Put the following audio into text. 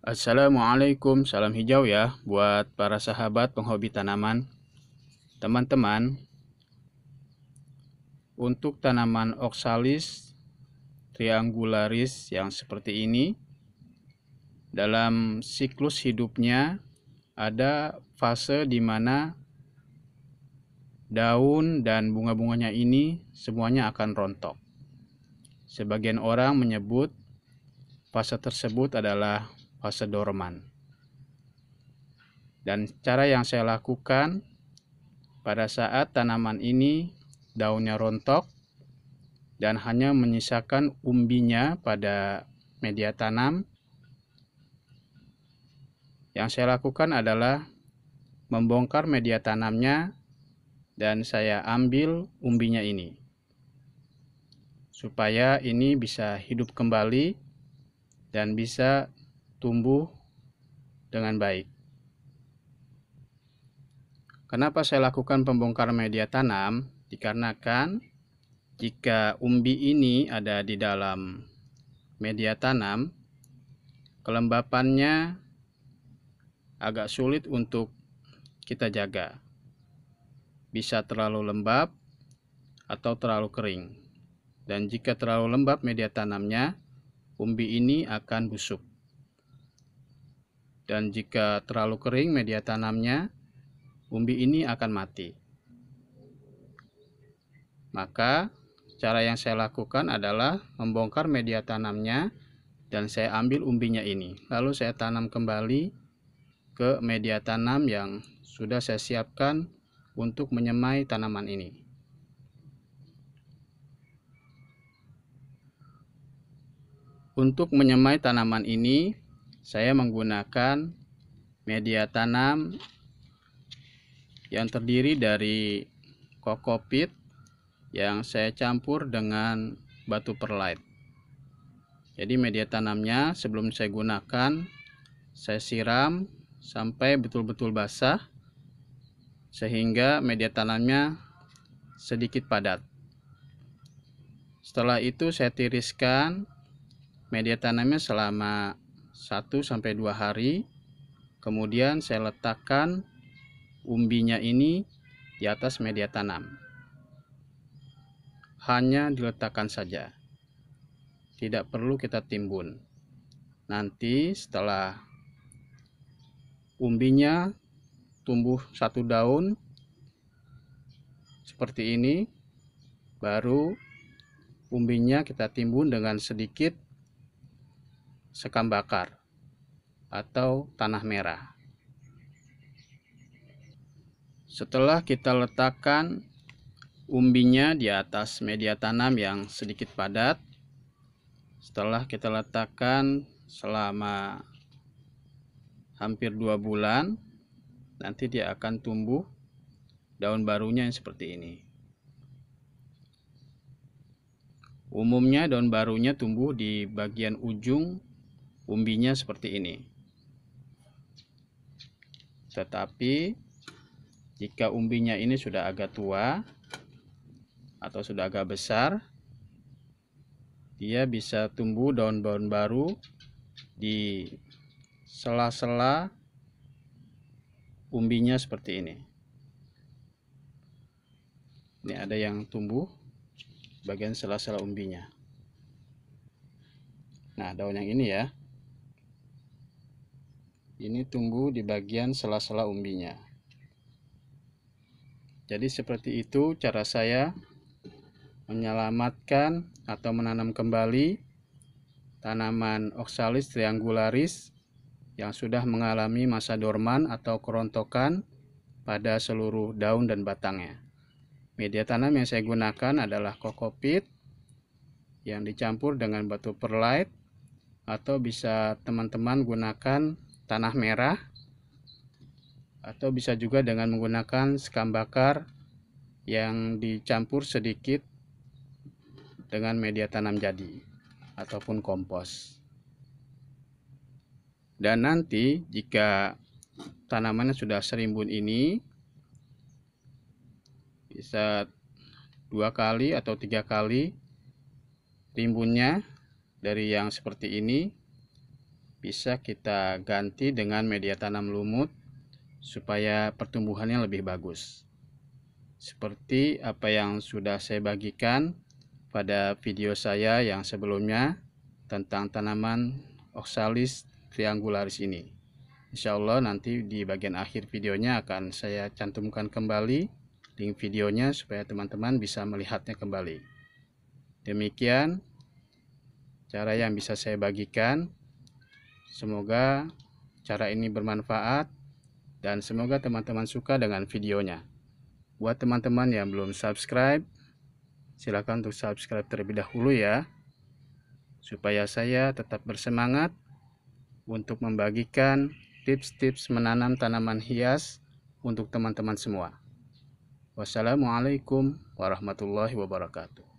Assalamualaikum, salam hijau ya buat para sahabat penghobi tanaman. Teman-teman, untuk tanaman oxalis triangularis yang seperti ini, dalam siklus hidupnya ada fase di mana daun dan bunga-bunganya ini semuanya akan rontok. Sebagian orang menyebut fase tersebut adalah fase Dorman. Dan cara yang saya lakukan pada saat tanaman ini daunnya rontok dan hanya menyisakan umbinya pada media tanam. Yang saya lakukan adalah membongkar media tanamnya dan saya ambil umbinya ini supaya ini bisa hidup kembali dan bisa tumbuh dengan baik. Kenapa saya lakukan pembongkar media tanam? Dikarenakan jika umbi ini ada di dalam media tanam, kelembapannya agak sulit untuk kita jaga. Bisa terlalu lembab atau terlalu kering. Dan jika terlalu lembab media tanamnya, umbi ini akan busuk dan jika terlalu kering media tanamnya, umbi ini akan mati. Maka, cara yang saya lakukan adalah membongkar media tanamnya dan saya ambil umbinya ini. Lalu saya tanam kembali ke media tanam yang sudah saya siapkan untuk menyemai tanaman ini. Untuk menyemai tanaman ini, saya menggunakan media tanam yang terdiri dari kokopit yang saya campur dengan batu perlite jadi media tanamnya sebelum saya gunakan saya siram sampai betul-betul basah sehingga media tanamnya sedikit padat setelah itu saya tiriskan media tanamnya selama 1 sampai 2 hari. Kemudian saya letakkan umbinya ini di atas media tanam. Hanya diletakkan saja. Tidak perlu kita timbun. Nanti setelah umbinya tumbuh satu daun seperti ini, baru umbinya kita timbun dengan sedikit sekam bakar atau tanah merah. Setelah kita letakkan umbinya di atas media tanam yang sedikit padat, setelah kita letakkan selama hampir dua bulan, nanti dia akan tumbuh daun barunya yang seperti ini. Umumnya daun barunya tumbuh di bagian ujung umbinya seperti ini tetapi jika umbinya ini sudah agak tua atau sudah agak besar dia bisa tumbuh daun-daun baru di sela-sela umbinya seperti ini ini ada yang tumbuh bagian sela-sela umbinya nah daun yang ini ya ini tumbuh di bagian sela-sela umbinya. Jadi seperti itu cara saya menyelamatkan atau menanam kembali tanaman oxalis triangularis yang sudah mengalami masa dorman atau kerontokan pada seluruh daun dan batangnya. Media tanam yang saya gunakan adalah kokopit yang dicampur dengan batu perlite atau bisa teman-teman gunakan tanah merah atau bisa juga dengan menggunakan sekam bakar yang dicampur sedikit dengan media tanam jadi ataupun kompos dan nanti jika tanamannya sudah serimbun ini bisa dua kali atau tiga kali rimbunnya dari yang seperti ini bisa kita ganti dengan media tanam lumut supaya pertumbuhannya lebih bagus. Seperti apa yang sudah saya bagikan pada video saya yang sebelumnya tentang tanaman oxalis triangularis ini. Insya Allah nanti di bagian akhir videonya akan saya cantumkan kembali link videonya supaya teman-teman bisa melihatnya kembali. Demikian cara yang bisa saya bagikan. Semoga cara ini bermanfaat dan semoga teman-teman suka dengan videonya. Buat teman-teman yang belum subscribe, silakan untuk subscribe terlebih dahulu ya. Supaya saya tetap bersemangat untuk membagikan tips-tips menanam tanaman hias untuk teman-teman semua. Wassalamualaikum warahmatullahi wabarakatuh.